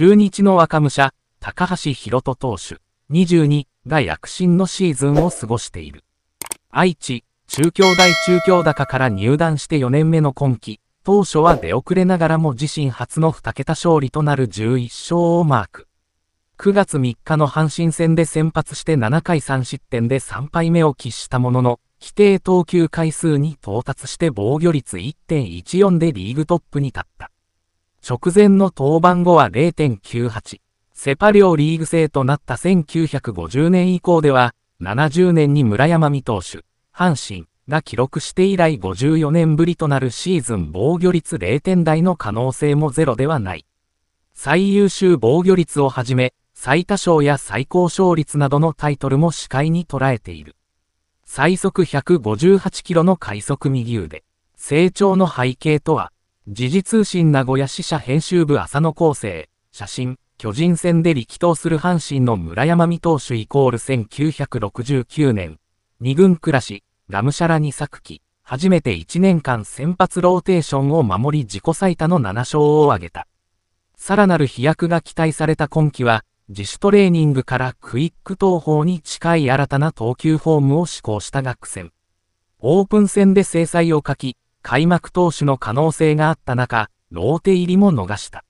中日の若武者、高橋宏斗投手、22が躍進のシーズンを過ごしている。愛知、中京大中京高から入団して4年目の今季、当初は出遅れながらも自身初の2桁勝利となる11勝をマーク。9月3日の阪神戦で先発して7回3失点で3敗目を喫したものの、規定投球回数に到達して防御率1.14でリーグトップに立った。直前の登板後は0.98。セパ両リーグ制となった1950年以降では、70年に村山美投手、阪神が記録して以来54年ぶりとなるシーズン防御率0点台の可能性もゼロではない。最優秀防御率をはじめ、最多勝や最高勝率などのタイトルも視界に捉えている。最速158キロの快速右腕。成長の背景とは、時事通信名古屋支社編集部浅野構生、写真、巨人戦で力投する阪神の村山美投手イコール1969年、2軍暮らし、がむしゃらに作き、初めて1年間先発ローテーションを守り自己最多の7勝を挙げた。さらなる飛躍が期待された今季は、自主トレーニングからクイック投法に近い新たな投球フォームを施行した学戦。オープン戦で制裁を書き、開幕投手の可能性があった中、ローテ入りも逃した。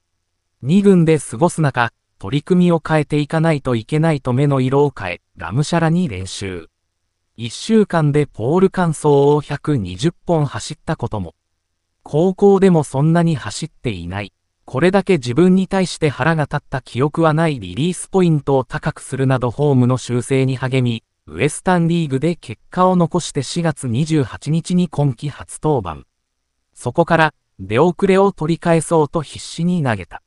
2軍で過ごす中、取り組みを変えていかないといけないと目の色を変え、がむしゃらに練習。1週間でポール乾燥を120本走ったことも。高校でもそんなに走っていない。これだけ自分に対して腹が立った記憶はないリリースポイントを高くするなどホームの修正に励み、ウエスタンリーグで結果を残して4月28日に今季初登板。そこから出遅れを取り返そうと必死に投げた。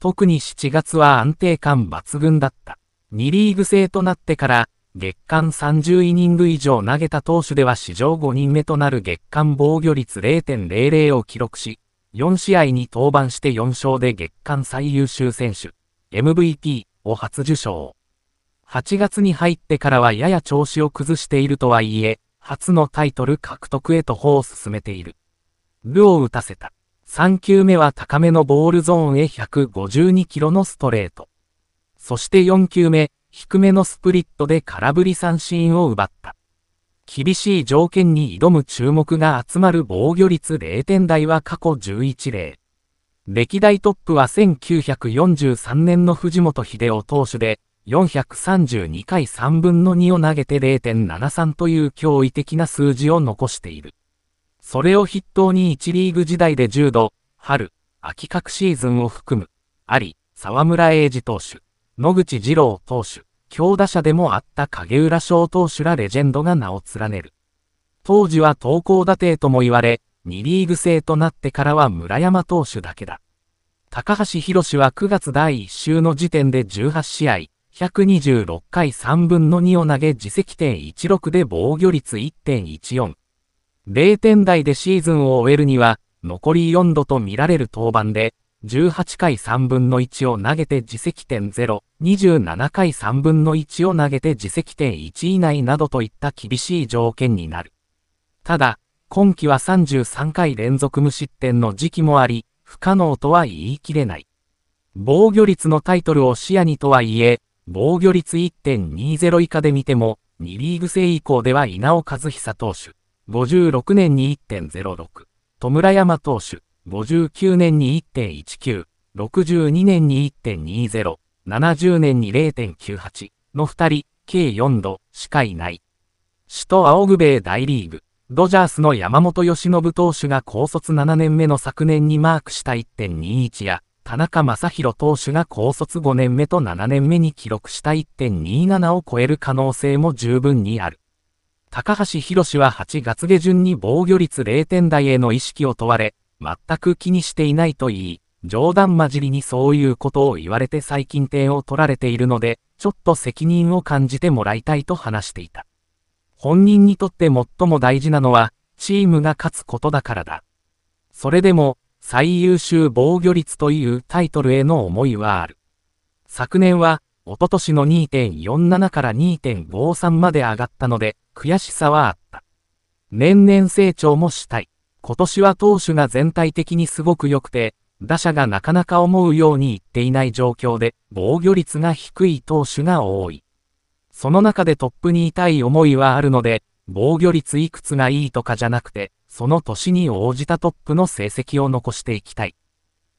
特に7月は安定感抜群だった。2リーグ制となってから月間30イニング以上投げた投手では史上5人目となる月間防御率0.00を記録し、4試合に登板して4勝で月間最優秀選手、MVP を初受賞。8月に入ってからはやや調子を崩しているとはいえ、初のタイトル獲得へと歩を進めている。ルを打たせた。3球目は高めのボールゾーンへ152キロのストレート。そして4球目、低めのスプリットで空振り三振を奪った。厳しい条件に挑む注目が集まる防御率0点台は過去11例。歴代トップは1943年の藤本秀夫投手で、432回3分の2を投げて0.73という驚異的な数字を残している。それを筆頭に1リーグ時代で10度、春、秋各シーズンを含む、あり、沢村栄治投手、野口二郎投手、強打者でもあった影浦翔投手らレジェンドが名を連ねる。当時は投稿打定とも言われ、2リーグ制となってからは村山投手だけだ。高橋宏は9月第1週の時点で18試合、126回3分の2を投げ自責点16で防御率1.14。0点台でシーズンを終えるには、残り4度と見られる登板で、18回3分の1を投げて自責点0、27回3分の1を投げて自責点1以内などといった厳しい条件になる。ただ、今季は33回連続無失点の時期もあり、不可能とは言い切れない。防御率のタイトルを視野にとはいえ、防御率1.20以下で見ても、2リーグ制以降では稲尾和久投手。56年に1.06、戸村山投手、59年に1.19、62年に1.20、70年に0.98の2人、計4度しかいない。首都青ベ米大リーグ、ドジャースの山本由伸投手が高卒7年目の昨年にマークした1.21や、田中正宏投手が高卒5年目と7年目に記録した1.27を超える可能性も十分にある。高橋宏は8月下旬に防御率0点台への意識を問われ、全く気にしていないと言い、冗談交じりにそういうことを言われて最近点を取られているので、ちょっと責任を感じてもらいたいと話していた。本人にとって最も大事なのは、チームが勝つことだからだ。それでも、最優秀防御率というタイトルへの思いはある。昨年は、おととしの2.47から2.53まで上がったので、悔しさはあった。年々成長もしたい。今年は投手が全体的にすごく良くて、打者がなかなか思うようにいっていない状況で、防御率が低い投手が多い。その中でトップにいたい思いはあるので、防御率いくつがいいとかじゃなくて、その年に応じたトップの成績を残していきたい。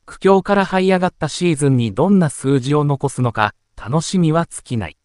苦境から這い上がったシーズンにどんな数字を残すのか、楽しみは尽きない。